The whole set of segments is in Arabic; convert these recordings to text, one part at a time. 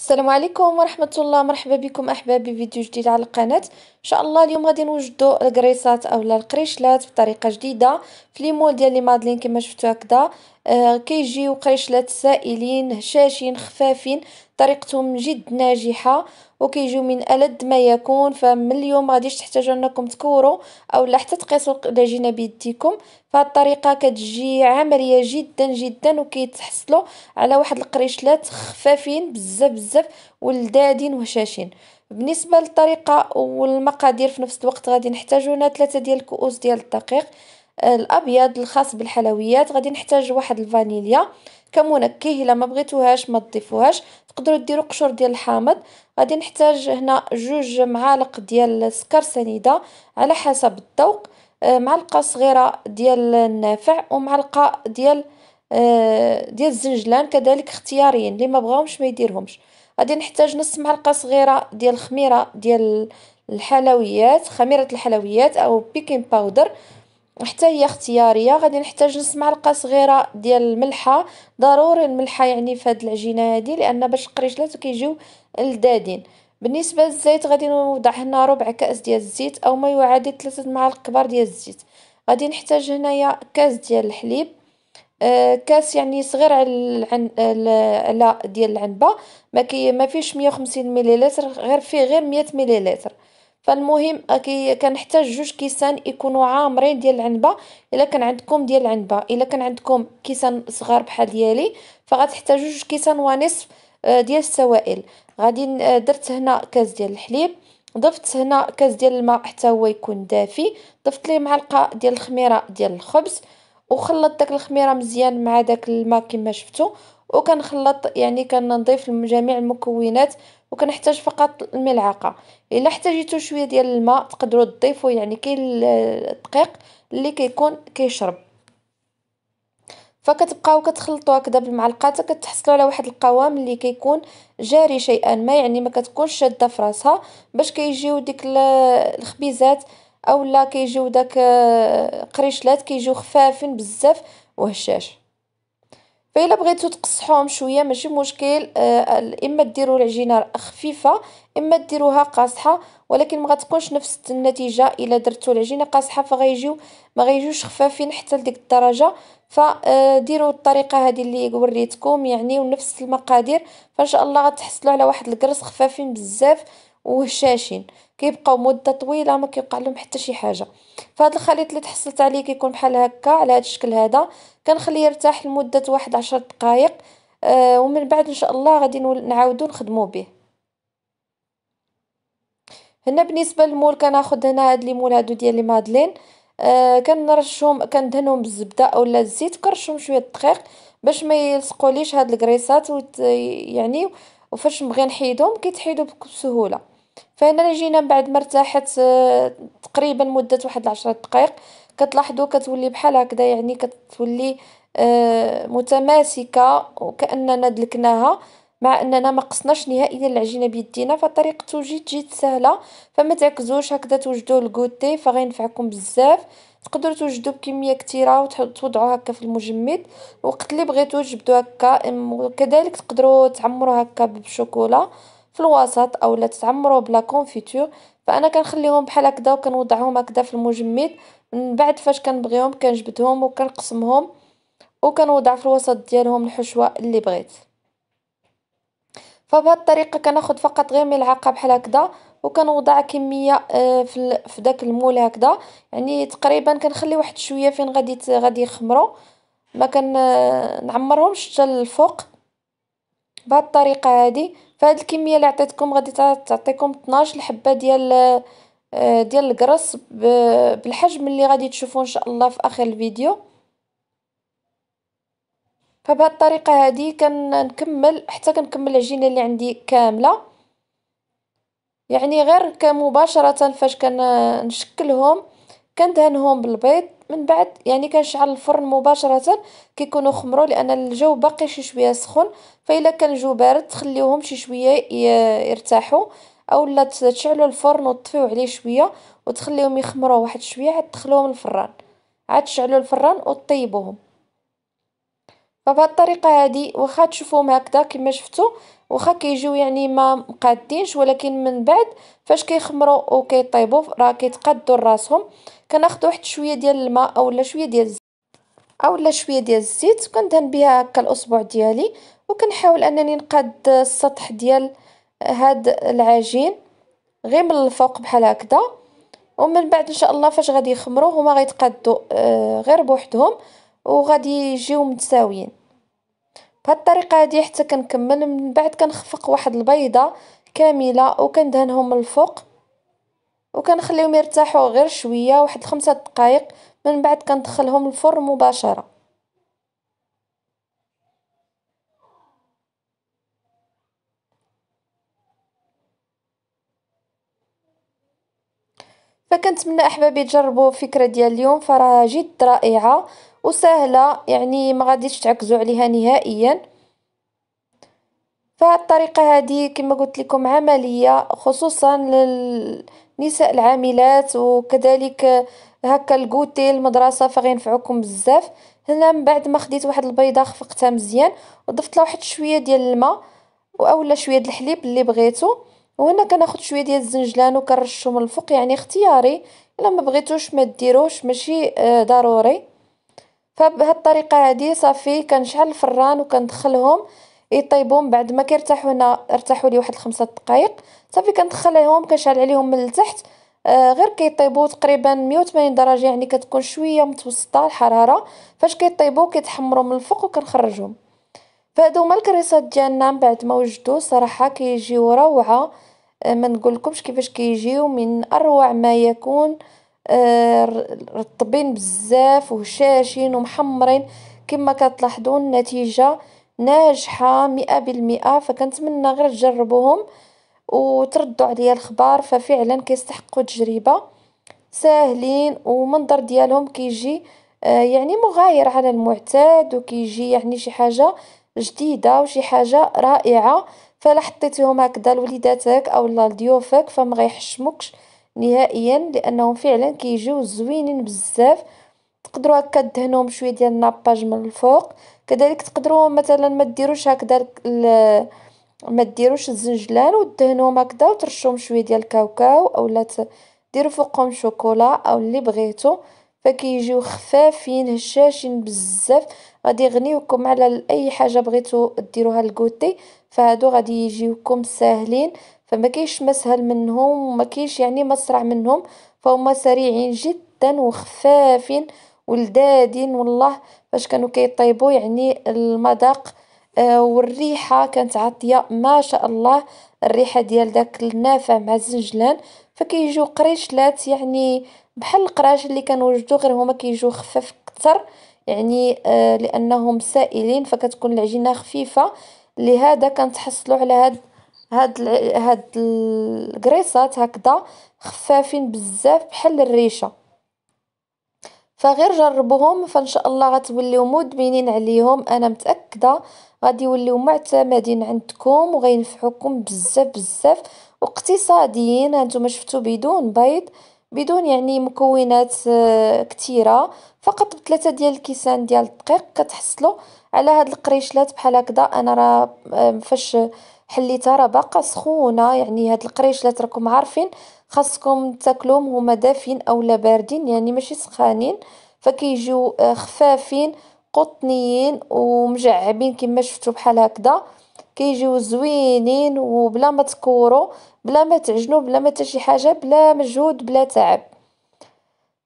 السلام عليكم ورحمة الله مرحبا بكم أحبابي فيديو جديد على القناة إن شاء الله اليوم غادي نوجدو الكريسات أولا القريشلات بطريقة جديدة في ليمول ديال لي مادلين كما شفتو هكدا آه كيجيو قريشلات سائلين هشاشين خفافين طريقتهم جد ناجحة وكيجيو من ألد ما يكون فمن اليوم غاديش تحتاجوا انكم تكوروا اولا حتى تقيسوا العجينه بيديكم فهاد الطريقه كتجي عمليه جدا جدا وكيتحصلوا على واحد القريشلات خفافين بزاف بزاف ولذاذين وهشاشين بالنسبه للطريقه والمقادير في نفس الوقت غادي نحتاجو هنا ثلاثه ديال الكؤوس ديال الدقيق آه، الابيض الخاص بالحلويات غادي نحتاج واحد الفانيليا كمنكه الا ما بغيتوهاش ما تضيفوهاش تقدروا ديروا قشور ديال الحامض غادي نحتاج هنا جوج معالق ديال السكر سنيده على حسب الذوق آه، معلقه صغيره ديال النافع ومعلقه ديال آه، ديال الزنجلان كذلك اختياريين اللي ما بغاهمش ما يديرهمش غادي نحتاج نص معلقه صغيره ديال الخميره ديال الحلويات خميره الحلويات او بيكين باودر حتى هي اختياريه غادي نحتاج نص معلقه صغيره ديال الملحه ضروري الملحه يعني في هذه العجينه هذه لان باش القريشلات كيجيو لذادين بالنسبه للزيت غادي نوضع هنا ربع كاس ديال الزيت او ما يعادل ثلاثة معالق كبار ديال الزيت غادي نحتاج هنايا كاس ديال الحليب آه كاس يعني صغير على العن... على ديال العنبه ما كي ما فيش 150 ملل غير فيه غير 100 مللتر فالمهم كي كنحتاج جوج كيسان يكونوا عامرين ديال العنبه الا كان عندكم ديال العنبه الا كان عندكم كيسان صغار بحال ديالي فغتحتاجوا جوج كيسان ونصف آه، ديال السوائل غادي آه، درت هنا كاس ديال الحليب ضفت هنا كاس ديال الماء حتى هو يكون دافي ضفت ليه معلقه ديال الخميره ديال الخبز وخلّط داك الخميرة مزيان مع داك الما كيما شفتو، وكنخلّط يعني كنضيف جميع المكونات وكنحتاج فقط الملعقة، إلا احتاجيتو شوية ديال الما تقدرو تضيفوا يعني كاين الدقيق اللي كيكون كيشرب، فكتبقاو كتخلطو هكدا بالمعلقة حتى كتحصلو على واحد القوام اللي كيكون جاري شيئًا ما يعني ما كتكونش شادة في راسها باش كيجيو ديك الخبيزات. اولا كيجيو داك آه، قريشلات كيجيو خفافين بزاف وهشاش فإلا بغيتو تقصحوهم شويه ماشي مشكل آه، اما ديروا العجينه خفيفه اما ديروها قاصحه ولكن ما غتكونش نفس النتيجه الا درتو العجينه قاصحه فغيجيو ما غيجيوش خفافين حتى لديك الدرجه فديروا آه، الطريقه هذه اللي وريتكم يعني ونفس المقادير فان شاء الله غتحصلوا على واحد الكرز خفافين بزاف وهشاشين كيبقاو مده طويله ما كيوقع لهم حتى شي حاجه فهاد الخليط اللي تحصلت عليه كيكون بحال هكا على هاد الشكل هذا كنخليه يرتاح لمده واحد عشر دقائق آه ومن بعد ان شاء الله غادي نعاودو نخدمو به هنا بالنسبه للمول كناخذ هنا هاد ليمون هادو ديال لي مادلين آه كنرشهم كندهنهم بالزبده اولا الزيت كنرشهم شويه الدقيق باش ما يلصقوليش هاد الكريسات يعني وفاش نبغي نحيدهم كيتحيدو بسهوله فهنا جينا من بعد ما ارتاحت آه، تقريبا مدة واحد العشرة دقايق كتلاحظو كتولي بحال هكدا يعني كتولي آه، متماسكة وكأننا دلكناها مع اننا ما قصناش نهائيا العجينه بيدينا فطريقه جد جد سهله فما تعكزوش هكذا توجدوا الكوتي فغينفعكم بزاف تقدروا توجدوا بكميه كثيره وتوضعوا هكا في المجمد وقت اللي بغيتو تجبدوا هكا وكذلك تقدروا تعمروا هكا بالشوكولا في الوسط او لا تتعمرو بلا كونفيتور فانا كنخليهم بحال هكدا وكنوضعهم هكدا في المجمد من بعد فاش كنبغيهم كنجبدهم وكنقسمهم وكنوضع في الوسط ديالهم الحشوه اللي بغيت فبهذه الطريقه كناخذ فقط غير ملعقه بحال هكذا وكنوضع كميه آه، في في داك المول هكذا يعني تقريبا كنخلي واحد شويه فين غادي غادي يخمروا ما كنعمرهمش آه، حتى الفوق بهذه الطريقه هذه فهاد الكمية اللي عطيتكم غادي تعطيكم طناش الحبة ديال آه، ديال الكرز بالحجم اللي غادي تشوفوه ان شاء الله في اخر الفيديو فبهاد الطريقه هذه كنكمل حتى كنكمل العجينه اللي عندي كامله يعني غير كمباشره فاش كنشكلهم كندهنهم بالبيض من بعد يعني كنشعل الفرن مباشره كيكونوا خمروا لان الجو باقي شي شويه سخون فالا كان الجو بارد تخليوهم شي شويه يرتاحوا اولا تشعلوا الفرن وتطفيو عليه شويه وتخليهم يخمروا واحد شويه عاد تدخلوهم الفران عاد تشعلوا الفران وتطيبوهم الطريقه هذه واخا تشوفوهم هكذا كما شفتوا واخا كيجيو يعني ما مقادينش ولكن من بعد فاش كيخمروا وكيطيبوا راه كيتقادوا لراسهم كناخذوا واحد شويه ديال الماء اولا شويه ديال الزيت اولا شويه ديال الزيت وكندهن بها هكا الاصبع ديالي وكنحاول انني نقاد السطح ديال هاد العجين غير من الفوق بحال هكذا ومن بعد ان شاء الله فاش غادي يخمروا هما غيتقادوا آه، غير بوحدهم وغادي يجيو متساويين بهاد الطريقه هادي حتى كنكمل من بعد كنخفق واحد البيضه كامله وكندهنهم من الفوق وكنخليهم يرتاحوا غير شويه واحد خمسة دقائق من بعد كندخلهم الفرن مباشره فكنتمنى احبابي تجربوا فكرة ديال اليوم فراها جد رائعه وسهله يعني ما غاديش تعكزوا عليها نهائيا فالطريقه هذه كما قلت لكم عمليه خصوصا للنساء العاملات وكذلك هكا الكوتي المدرسه فغينفعوكم بزاف هنا من بعد ما خديت واحد البيضه خفقتها مزيان وضفت لها واحد شويه ديال الماء اولا شويه د الحليب اللي بغيتو وهنا كناخد شويه ديال الزنجلان وكنرشو من الفوق يعني اختياري الا ما بغيتوش ما ديروش ماشي آه، ضروري فبهاد الطريقه هادي صافي كنشعل الفران وكندخلهم يطيبوا من بعد ما كيرتاحوا هنا ارتاحوا لي واحد خمسة دقائق صافي كندخلهم كنشعل عليهم من التحت آه، غير كيطيبوا تقريبا 180 درجه يعني كتكون شويه متوسطه الحراره فاش كيطيبوا كيتحمروا من الفوق وكنخرجهم فهادو هما الكريسات ديالنا من بعد ما وجدوا صراحه كيجيو روعه آه، ما نقولكمش كيفاش كيجيو من اروع ما يكون آه، رطبين بزاف وهشاشين ومحمرين كما كتلاحظون النتيجه ناجحه مئة بالمئة فكنتمنى غير تجربوهم وتردوا عليا الخبار ففعلا كيستحقوا تجربه ساهلين ومنظر ديالهم كيجي آه، يعني مغاير على المعتاد وكيجي يعني شي حاجه جديده وشي حاجه رائعه فلا حطيتيهم هكذا لوليداتك اولا لضيوفك فما غيحشموكش نهائيا لانهم فعلا كيجيو زوينين بزاف تقدروا هكا دهنوهم بشويه ديال الناباج من الفوق كذلك تقدروا مثلا ما ديروش هكذا ما ديروش الزنجلان ودهنوهم هكذا وترشوهم شويه ديال الكاوكاو اولا ديروا فوقهم شوكولا او اللي بغيتو فكيجيو خفافين هشاشين بزاف غادي يغنيوكم على اي حاجه بغيتو ديروها لكوتي فهادو غادي يجيوكم ساهلين فما كاينش مسهل منهم وما كاينش يعني مسرع منهم فهما سريعين جدا وخفافين ولدادين والله فاش كانوا كيطيبوا يعني المذاق آه والريحه كانت عاطيه ما شاء الله الريحه ديال داك النافع مع الزنجلان فكيجيو قريشلات يعني بحال القراش اللي كنوجدو غير هما كيجيو خفاف اكثر يعني آه لانهم سائلين فكتكون العجينه خفيفه لهذا كنتحصلوا على هاد هاد هاد الكريسات هكذا خفافين بزاف بحال الريشه فغير جربهم فان شاء الله غتوليو مدمنين عليهم انا متأكدة غادي يوليو معتمدين عندكم وغينفعوكم بزاف بزاف واقتصاديين هانتوما شفتو بدون بيض بدون يعني مكونات آه، كثيره فقط بثلاثه ديال الكيسان ديال الدقيق كتحصلوا على هاد القريشلات بحال هكذا انا راه آه، فاش حليتها راه باقا سخونة يعني هاد القريش لا تراكم عارفين خاصكم تاكلوهم هما دافين اولا باردين يعني ماشي سخانين فكيجيو آه، خفافين قطنيين ومجعبين كما شفتوا بحال هكذا كيجيو زوينين وبلا ما تكورو بلا ما تعجنوا بلا ما حتى شي حاجه بلا مجهود بلا تعب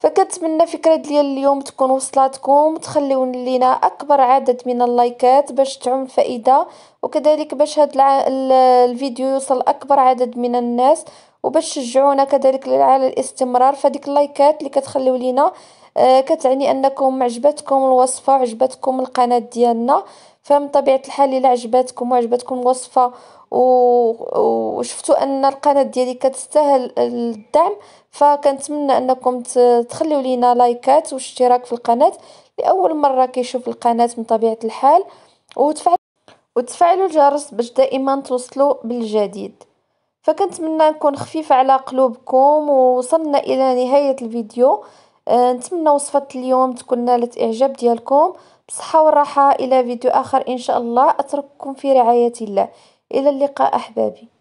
فكنتمنى فكرة ديال اليوم تكون وصلاتكم تخليو لينا اكبر عدد من اللايكات باش تعم الفائدة وكذلك باش هاد الع... الفيديو يوصل اكبر عدد من الناس وباش تشجعونا كذلك على الاستمرار فديك اللايكات اللي كتخليو لينا آه كتعني انكم عجبتكم الوصفه عجبتكم القناه ديالنا فمن طبيعه الحال الا عجبتكم وعجبتكم الوصفه وشفتوا ان القناه ديالي كتستاهل الدعم فكنتمنى انكم تخليو لينا لايكات واشتراك في القناه لاول مره كيشوف القناه من طبيعه الحال وتفعل وتفعلوا الجرس باش دائما توصلوا بالجديد فكنتمنى نكون خفيفه على قلوبكم ووصلنا الى نهايه الفيديو آه، نتمنى وصفه اليوم تكون نالت اعجاب ديالكم بصحه وراحه الى فيديو اخر ان شاء الله اترككم في رعايه الله إلى اللقاء أحبابي